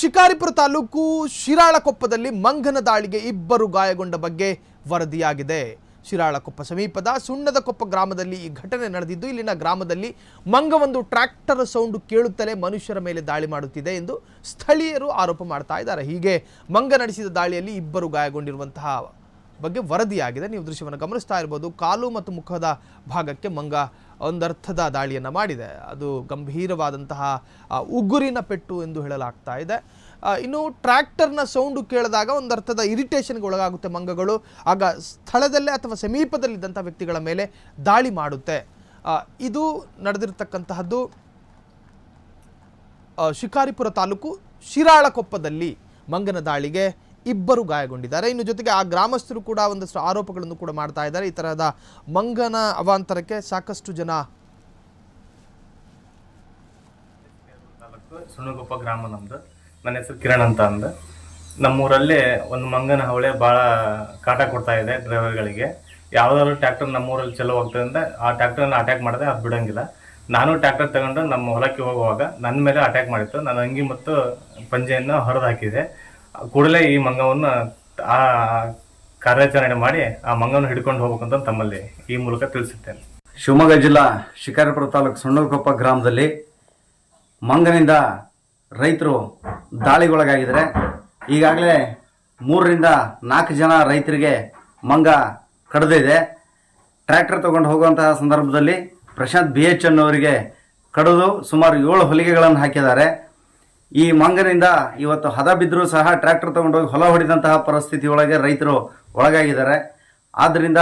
ಶಿಕಾರಿಪುರ ತಾಲೂಕು ಶಿರಾಳಕೊಪ್ಪದಲ್ಲಿ ಮಂಗನ ದಾಳಿಗೆ ಇಬ್ಬರು ಗಾಯಗೊಂಡ ಬಗ್ಗೆ ವರದಿಯಾಗಿದೆ ಶಿರಾಳಕೊಪ್ಪ ಸಮೀಪದ ಸುಣ್ಣದಕೊಪ್ಪ ಗ್ರಾಮದಲ್ಲಿ ಈ ಘಟನೆ ನಡೆದಿದ್ದು ಇಲ್ಲಿನ ಗ್ರಾಮದಲ್ಲಿ ಮಂಗವೊಂದು ಟ್ರ್ಯಾಕ್ಟರ್ ಸೌಂಡು ಕೇಳುತ್ತಲೇ ಮನುಷ್ಯರ ಮೇಲೆ ದಾಳಿ ಮಾಡುತ್ತಿದೆ ಎಂದು ಸ್ಥಳೀಯರು ಆರೋಪ ಮಾಡ್ತಾ ಇದ್ದಾರೆ ಹೀಗೆ ಮಂಗ ನಡೆಸಿದ ದಾಳಿಯಲ್ಲಿ ಇಬ್ಬರು ಗಾಯಗೊಂಡಿರುವಂತಹ ಬಗ್ಗೆ ವರದಿಯಾಗಿದೆ ನೀವು ದೃಶ್ಯವನ್ನು ಗಮನಿಸ್ತಾ ಇರ್ಬೋದು ಕಾಲು ಮತ್ತು ಮುಖದ ಭಾಗಕ್ಕೆ ಮಂಗ ಒಂದರ್ಥದ ದಾಳಿಯನ್ನು ಮಾಡಿದೆ ಅದು ಗಂಭೀರವಾದಂತಹ ಉಗುರಿನ ಪೆಟ್ಟು ಎಂದು ಹೇಳಲಾಗ್ತಾ ಇದೆ ಇನ್ನು ಟ್ರ್ಯಾಕ್ಟರ್ನ ಸೌಂಡು ಕೇಳಿದಾಗ ಒಂದರ್ಥದ ಇರಿಟೇಷನ್ಗೆ ಒಳಗಾಗುತ್ತೆ ಮಂಗಗಳು ಆಗ ಸ್ಥಳದಲ್ಲೇ ಅಥವಾ ಸಮೀಪದಲ್ಲಿದ್ದಂಥ ವ್ಯಕ್ತಿಗಳ ಮೇಲೆ ದಾಳಿ ಮಾಡುತ್ತೆ ಇದು ನಡೆದಿರತಕ್ಕಂತಹದ್ದು ಶಿಕಾರಿಪುರ ತಾಲೂಕು ಶಿರಾಳಕೊಪ್ಪದಲ್ಲಿ ಮಂಗನ ದಾಳಿಗೆ ಇಬ್ಬರು ಗಾಯಗೊಂಡಿದ್ದಾರೆ ಇನ್ನು ಜೊತೆಗೆ ಆ ಗ್ರಾಮಸ್ಥರು ಕೂಡ ಒಂದಷ್ಟು ಆರೋಪಗಳನ್ನು ಕೂಡ ಮಾಡ್ತಾ ಇದ್ದಾರೆ ಈ ತರಹದ ಮಂಗನ ಅವಾಂತರಕ್ಕೆ ಸಾಕಷ್ಟು ಜನ ಸುಣಗುಪ್ಪ ಗ್ರಾಮ ನಮ್ದು ನನ್ನ ಹೆಸರು ಕಿರಣ್ ಅಂತ ಅಂದ ನಮ್ಮೂರಲ್ಲಿ ಒಂದು ಮಂಗನ ಹವಳೆ ಭಾಳ ಕಾಟ ಕೊಡ್ತಾ ಇದೆ ಡ್ರೈವರ್ಗಳಿಗೆ ಯಾವ್ದಾದ್ರು ಟ್ಯಾಕ್ಟರ್ ನಮ್ಮೂರಲ್ಲಿ ಚಲೋ ಹೋಗ್ತದಿಂದ ಆ ಟ್ಯಾಕ್ಟರ್ನ ಅಟ್ಯಾಕ್ ಮಾಡಿದೆ ಅದು ಬಿಡೋಂಗಿಲ್ಲ ನಾನು ಟ್ಯಾಕ್ಟರ್ ತಗೊಂಡು ನಮ್ಮ ಹೊಲಕ್ಕೆ ಹೋಗುವಾಗ ನನ್ನ ಮೇಲೆ ಅಟ್ಯಾಕ್ ಮಾಡಿತ್ತು ನನ್ನ ಅಂಗಿ ಮತ್ತು ಪಂಜೆಯನ್ನು ಹೊರದಾಕಿದೆ ಕೂಡಲೇ ಈ ಮಂಗವನ್ನು ಆ ಕಾರ್ಯಾಚರಣೆ ಮಾಡಿ ಆ ಮಂಗವನ್ನು ಹಿಡ್ಕೊಂಡು ಹೋಗ್ಬೇಕಂತ ತಮ್ಮಲ್ಲಿ ಈ ಮೂಲಕ ತಿಳಿಸುತ್ತೇನೆ ಶಿವಮೊಗ್ಗ ಜಿಲ್ಲಾ ಶಿಕಾರಿಪುರ ತಾಲೂಕು ಸಣ್ಣೂರುಕೊಪ್ಪ ಗ್ರಾಮದಲ್ಲಿ ಮಂಗನಿಂದ ರೈತರು ದಾಳಿಗೊಳಗಾಗಿದ್ದಾರೆ ಈಗಾಗಲೇ ಮೂರರಿಂದ ನಾಲ್ಕು ಜನ ರೈತರಿಗೆ ಮಂಗ ಕಡ್ದಿದೆ ಟ್ರ್ಯಾಕ್ಟರ್ ತಗೊಂಡು ಹೋಗುವಂತಹ ಸಂದರ್ಭದಲ್ಲಿ ಪ್ರಶಾಂತ್ ಬಿ ಎಚ್ ಅನ್ನೋರಿಗೆ ಕಡಿದು ಸುಮಾರು ಏಳು ಹೊಲಿಗೆಗಳನ್ನು ಹಾಕಿದ್ದಾರೆ ಈ ಮಂಗನಿಂದ ಇವತ್ತು ಹದ ಬಿದ್ದರೂ ಸಹ ಟ್ರ್ಯಾಕ್ಟರ್ ತಗೊಂಡೋಗಿ ಹೊಲ ಹೊಡೆದಂತಹ ಪರಿಸ್ಥಿತಿ ಒಳಗೆ ರೈತರು ಒಳಗಾಗಿದ್ದಾರೆ ಆದ್ದರಿಂದ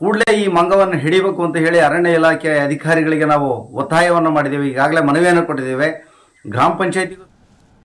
ಕೂಡಲೇ ಈ ಮಂಗವನ್ನು ಹಿಡಿಬೇಕು ಅಂತ ಹೇಳಿ ಅರಣ್ಯ ಇಲಾಖೆ ಅಧಿಕಾರಿಗಳಿಗೆ ನಾವು ಒತ್ತಾಯವನ್ನು ಮಾಡಿದ್ದೇವೆ ಈಗಾಗಲೇ ಮನವಿಯನ್ನು ಕೊಟ್ಟಿದ್ದೇವೆ ಗ್ರಾಮ ಪಂಚಾಯತಿಗೂ